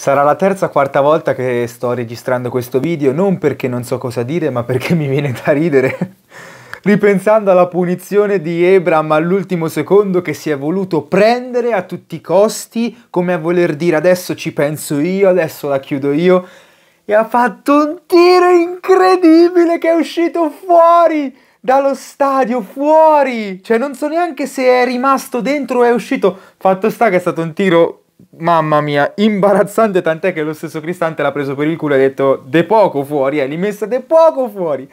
Sarà la terza o quarta volta che sto registrando questo video, non perché non so cosa dire, ma perché mi viene da ridere. Ripensando alla punizione di Ebram all'ultimo secondo che si è voluto prendere a tutti i costi, come a voler dire adesso ci penso io, adesso la chiudo io, e ha fatto un tiro incredibile che è uscito fuori dallo stadio, fuori! Cioè non so neanche se è rimasto dentro o è uscito. Fatto sta che è stato un tiro Mamma mia, imbarazzante tant'è che lo stesso Cristante l'ha preso per il culo e ha detto de poco fuori, eh, l'hai messa de poco fuori.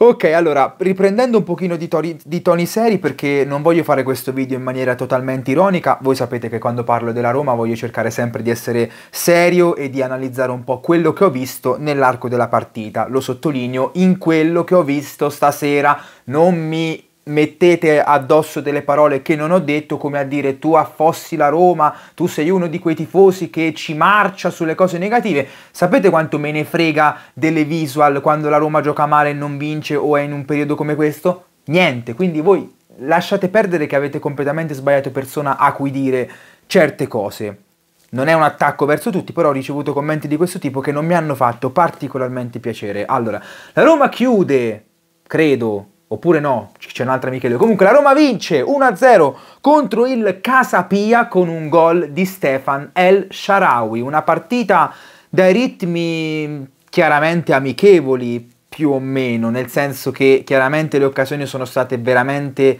Ok, allora, riprendendo un pochino di, tori, di, toni seri, perché non voglio fare questo video in maniera totalmente ironica, voi sapete che quando parlo della Roma voglio cercare sempre di essere serio e di analizzare un po' quello che ho visto nell'arco della partita, lo sottolineo, in quello che ho visto stasera, non mi mettete addosso delle parole che non ho detto, come a dire tu affossi la Roma, tu sei uno di quei tifosi che ci marcia sulle cose negative. Sapete quanto me ne frega delle visual quando la Roma gioca male e non vince o è in un periodo come questo? Niente, quindi voi lasciate perdere che avete completamente sbagliato persona a cui dire certe cose. Non è un attacco verso tutti, però ho ricevuto commenti di questo tipo che non mi hanno fatto particolarmente piacere. Allora, la Roma chiude, credo, oppure no, c'è un'altra Michele. Comunque la Roma vince 1-0 contro il Casapia con un gol di Stefan El Sharawi, una partita dai ritmi chiaramente amichevoli più o meno, nel senso che chiaramente le occasioni sono state veramente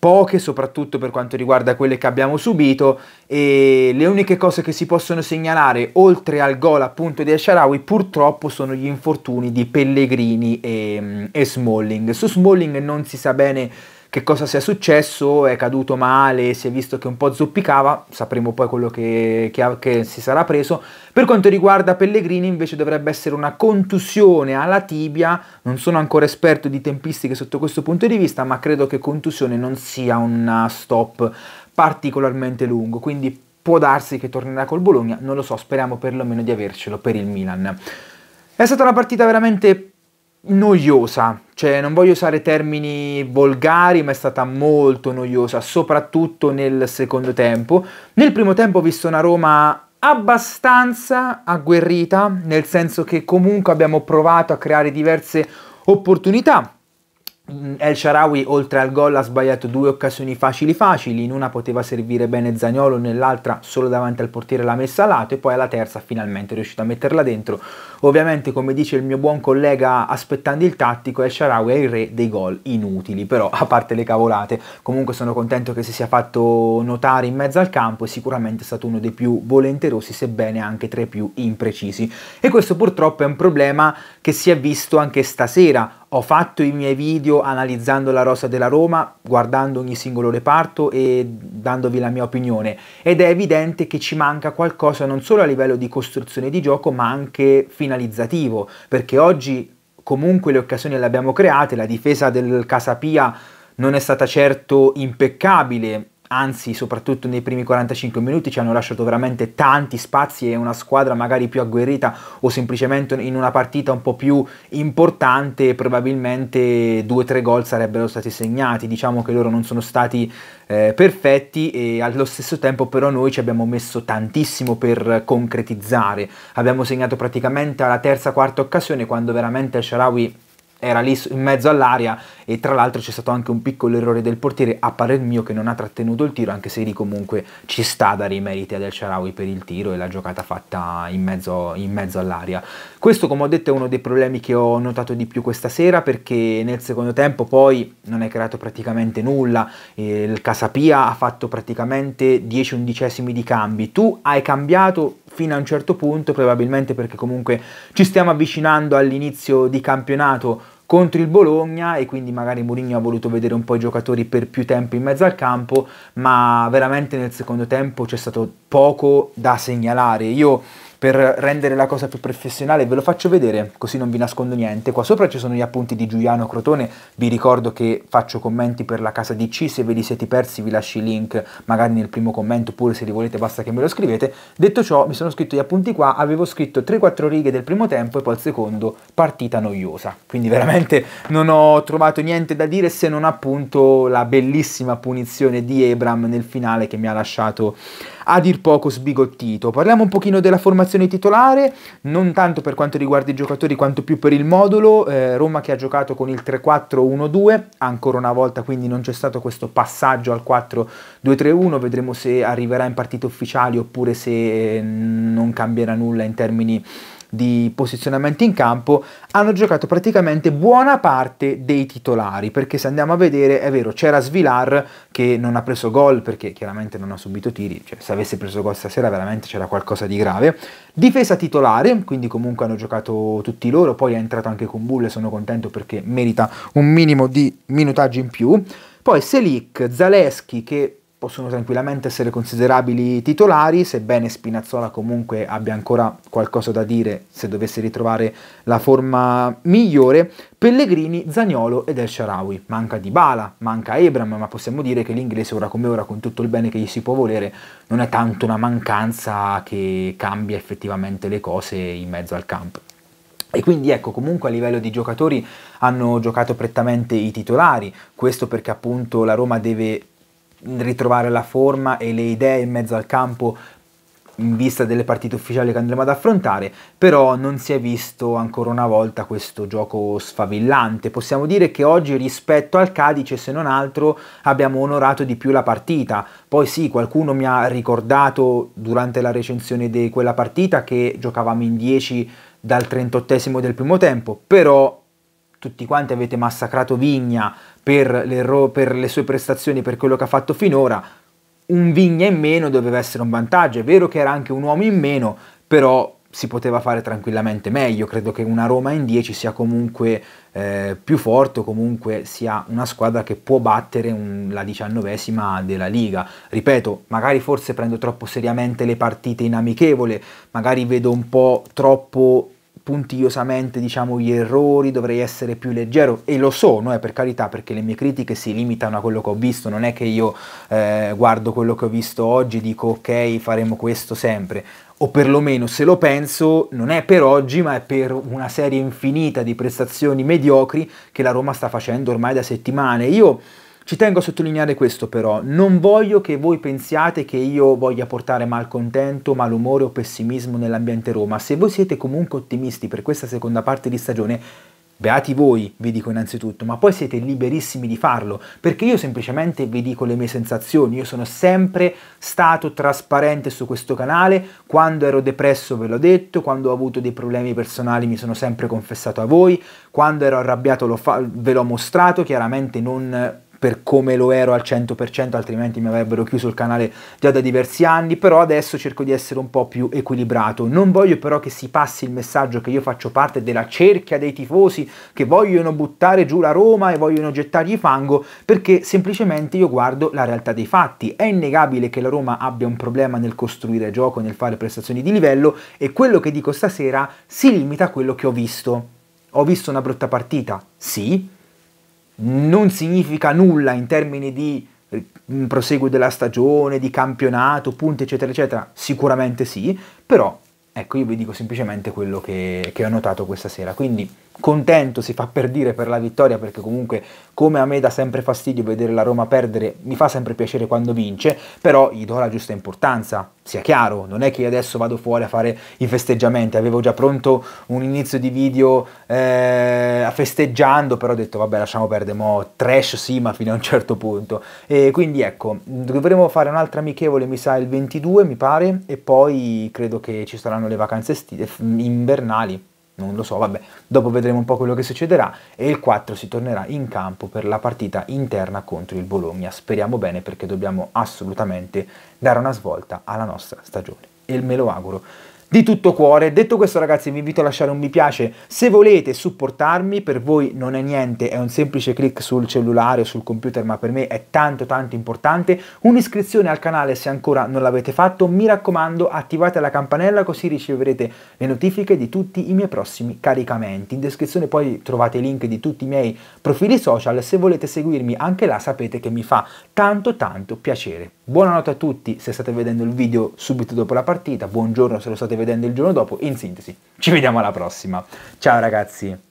poche soprattutto per quanto riguarda quelle che abbiamo subito e le uniche cose che si possono segnalare oltre al gol appunto di Asharawi purtroppo sono gli infortuni di Pellegrini e, mm, e Smalling. Su Smalling non si sa bene che cosa sia successo, è caduto male, si è visto che un po' zoppicava, sapremo poi quello che, che, che si sarà preso. Per quanto riguarda Pellegrini invece dovrebbe essere una contusione alla tibia, non sono ancora esperto di tempistiche sotto questo punto di vista, ma credo che contusione non sia un uh, stop particolarmente lungo, quindi può darsi che tornerà col Bologna, non lo so, speriamo perlomeno di avercelo per il Milan. È stata una partita veramente noiosa, cioè non voglio usare termini volgari, ma è stata molto noiosa, soprattutto nel secondo tempo. Nel primo tempo ho visto una Roma abbastanza agguerrita, nel senso che comunque abbiamo provato a creare diverse opportunità, Mm, El Sharawi oltre al gol ha sbagliato due occasioni facili facili, in una poteva servire bene Zagnolo, nell'altra solo davanti al portiere l'ha messa a lato e poi alla terza finalmente è riuscito a metterla dentro. Ovviamente come dice il mio buon collega aspettando il tattico, El Sharawi è il re dei gol inutili, però a parte le cavolate comunque sono contento che si sia fatto notare in mezzo al campo e sicuramente è stato uno dei più volenterosi sebbene anche tra i più imprecisi. E questo purtroppo è un problema che si è visto anche stasera. Ho fatto i miei video analizzando la rosa della Roma, guardando ogni singolo reparto e dandovi la mia opinione ed è evidente che ci manca qualcosa non solo a livello di costruzione di gioco ma anche finalizzativo, perché oggi comunque le occasioni le abbiamo create, la difesa del Casapia non è stata certo impeccabile, anzi soprattutto nei primi 45 minuti ci hanno lasciato veramente tanti spazi e una squadra magari più agguerrita o semplicemente in una partita un po' più importante probabilmente due o tre gol sarebbero stati segnati, diciamo che loro non sono stati eh, perfetti e allo stesso tempo però noi ci abbiamo messo tantissimo per concretizzare, abbiamo segnato praticamente alla terza quarta occasione quando veramente Sharawi era lì in mezzo all'aria e tra l'altro c'è stato anche un piccolo errore del portiere a parer mio che non ha trattenuto il tiro anche se lì comunque ci sta dare i meriti ad El Sharawi per il tiro e la giocata fatta in mezzo, in mezzo all'aria questo come ho detto è uno dei problemi che ho notato di più questa sera perché nel secondo tempo poi non è creato praticamente nulla il Casapia ha fatto praticamente 10 undicesimi di cambi tu hai cambiato fino a un certo punto probabilmente perché comunque ci stiamo avvicinando all'inizio di campionato contro il Bologna e quindi magari Mourinho ha voluto vedere un po' i giocatori per più tempo in mezzo al campo, ma veramente nel secondo tempo c'è stato poco da segnalare. Io per rendere la cosa più professionale ve lo faccio vedere così non vi nascondo niente. Qua sopra ci sono gli appunti di Giuliano Crotone, vi ricordo che faccio commenti per la casa DC, se ve li siete persi vi lascio il link magari nel primo commento oppure se li volete basta che me lo scrivete. Detto ciò mi sono scritto gli appunti qua, avevo scritto 3-4 righe del primo tempo e poi il secondo partita noiosa, quindi veramente non ho trovato niente da dire se non appunto la bellissima punizione di Ebram nel finale che mi ha lasciato a dir poco sbigottito. Parliamo un pochino della formazione titolare, non tanto per quanto riguarda i giocatori quanto più per il modulo, eh, Roma che ha giocato con il 3-4-1-2, ancora una volta quindi non c'è stato questo passaggio al 4-2-3-1, vedremo se arriverà in partite ufficiali oppure se eh, non cambierà nulla in termini di posizionamento in campo, hanno giocato praticamente buona parte dei titolari, perché se andiamo a vedere, è vero, c'era Svilar che non ha preso gol perché chiaramente non ha subito tiri, cioè se avesse preso gol stasera veramente c'era qualcosa di grave. Difesa titolare, quindi comunque hanno giocato tutti loro, poi è entrato anche con Bull e sono contento perché merita un minimo di minutaggio in più. Poi Selic, Zaleschi che possono tranquillamente essere considerabili titolari, sebbene Spinazzola comunque abbia ancora qualcosa da dire se dovesse ritrovare la forma migliore, Pellegrini, Zagnolo ed El Sharawi. Manca Dybala, manca Abram, ma possiamo dire che l'inglese ora come ora, con tutto il bene che gli si può volere, non è tanto una mancanza che cambia effettivamente le cose in mezzo al campo. E quindi ecco, comunque a livello di giocatori hanno giocato prettamente i titolari, questo perché appunto la Roma deve ritrovare la forma e le idee in mezzo al campo in vista delle partite ufficiali che andremo ad affrontare, però non si è visto ancora una volta questo gioco sfavillante. Possiamo dire che oggi rispetto al Cadice, se non altro, abbiamo onorato di più la partita. Poi sì, qualcuno mi ha ricordato durante la recensione di quella partita che giocavamo in 10 dal 38 del primo tempo, però tutti quanti avete massacrato Vigna per le, per le sue prestazioni, per quello che ha fatto finora, un Vigna in meno doveva essere un vantaggio. È vero che era anche un uomo in meno, però si poteva fare tranquillamente meglio. Credo che una Roma in 10 sia comunque eh, più forte o comunque sia una squadra che può battere un, la diciannovesima della Liga. Ripeto, magari forse prendo troppo seriamente le partite in amichevole, magari vedo un po' troppo puntigliosamente diciamo, gli errori, dovrei essere più leggero e lo sono, eh, per carità, perché le mie critiche si limitano a quello che ho visto, non è che io eh, guardo quello che ho visto oggi e dico ok faremo questo sempre, o perlomeno se lo penso non è per oggi ma è per una serie infinita di prestazioni mediocri che la Roma sta facendo ormai da settimane. Io ci tengo a sottolineare questo però, non voglio che voi pensiate che io voglia portare malcontento, malumore o pessimismo nell'ambiente Roma. Se voi siete comunque ottimisti per questa seconda parte di stagione, Beati voi, vi dico innanzitutto, ma poi siete liberissimi di farlo, perché io semplicemente vi dico le mie sensazioni, io sono sempre stato trasparente su questo canale, quando ero depresso ve l'ho detto, quando ho avuto dei problemi personali mi sono sempre confessato a voi, quando ero arrabbiato ve l'ho mostrato, chiaramente non per come lo ero al 100%, altrimenti mi avrebbero chiuso il canale già da diversi anni, però adesso cerco di essere un po' più equilibrato. Non voglio però che si passi il messaggio che io faccio parte della cerchia dei tifosi che vogliono buttare giù la Roma e vogliono gettargli fango, perché semplicemente io guardo la realtà dei fatti. È innegabile che la Roma abbia un problema nel costruire gioco, nel fare prestazioni di livello e quello che dico stasera si limita a quello che ho visto. Ho visto una brutta partita? Sì, non significa nulla in termini di mm, proseguo della stagione, di campionato, punti eccetera eccetera, sicuramente sì, però ecco io vi dico semplicemente quello che, che ho notato questa sera, quindi contento, si fa per dire, per la vittoria, perché comunque come a me dà sempre fastidio vedere la Roma perdere, mi fa sempre piacere quando vince, però gli do la giusta importanza, sia chiaro, non è che io adesso vado fuori a fare i festeggiamenti, avevo già pronto un inizio di video eh, festeggiando, però ho detto vabbè lasciamo perdere, mo trash sì, ma fino a un certo punto. E quindi ecco, dovremo fare un'altra amichevole, mi sa, il 22 mi pare, e poi credo che ci saranno le vacanze invernali non lo so, vabbè, dopo vedremo un po' quello che succederà e il 4 si tornerà in campo per la partita interna contro il Bologna. Speriamo bene perché dobbiamo assolutamente dare una svolta alla nostra stagione e me lo auguro di tutto cuore. Detto questo ragazzi vi invito a lasciare un mi piace se volete supportarmi, per voi non è niente, è un semplice clic sul cellulare o sul computer, ma per me è tanto tanto importante. Un'iscrizione al canale se ancora non l'avete fatto, mi raccomando attivate la campanella così riceverete le notifiche di tutti i miei prossimi caricamenti. In descrizione poi trovate i link di tutti i miei profili social, se volete seguirmi anche là sapete che mi fa tanto tanto piacere. Buonanotte a tutti se state vedendo il video subito dopo la partita, buongiorno se lo state vedendo il giorno dopo, in sintesi, ci vediamo alla prossima. Ciao ragazzi!